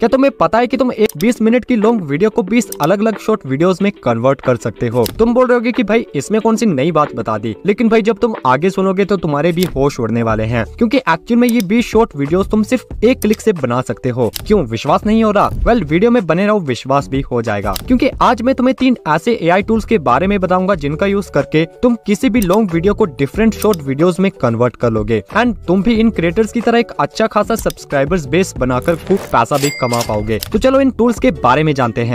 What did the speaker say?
क्या तुम्हें पता है कि तुम एक 20 मिनट की लॉन्ग वीडियो को 20 अलग अलग शॉर्ट वीडियोस में कन्वर्ट कर सकते हो तुम बोल रहे होगे कि भाई इसमें कौन सी नई बात बता दी लेकिन भाई जब तुम आगे सुनोगे तो तुम्हारे भी होश उड़ने वाले हैं क्योंकि एक्चुअल में ये 20 शॉर्ट वीडियोस तुम सिर्फ एक क्लिक ऐसी बना सकते हो क्यूँ विश्वास नहीं हो रहा वेल वीडियो में बने रहो विश्वास भी हो जाएगा क्यूँकी आज मैं तुम्हें तीन ऐसे ए टूल्स के बारे में बताऊंगा जिनका यूज करके तुम किसी भी लॉन्ग वीडियो को डिफरेंट शॉर्ट वीडियोज में कन्वर्ट कर लोगे एंड तुम भी इन क्रिएटर्स की तरह एक अच्छा खासा सब्सक्राइबर्स बेस बनाकर खूब पैसा भी कमा पाओगे तो चलो इन टूल्स के बारे में जानते हैं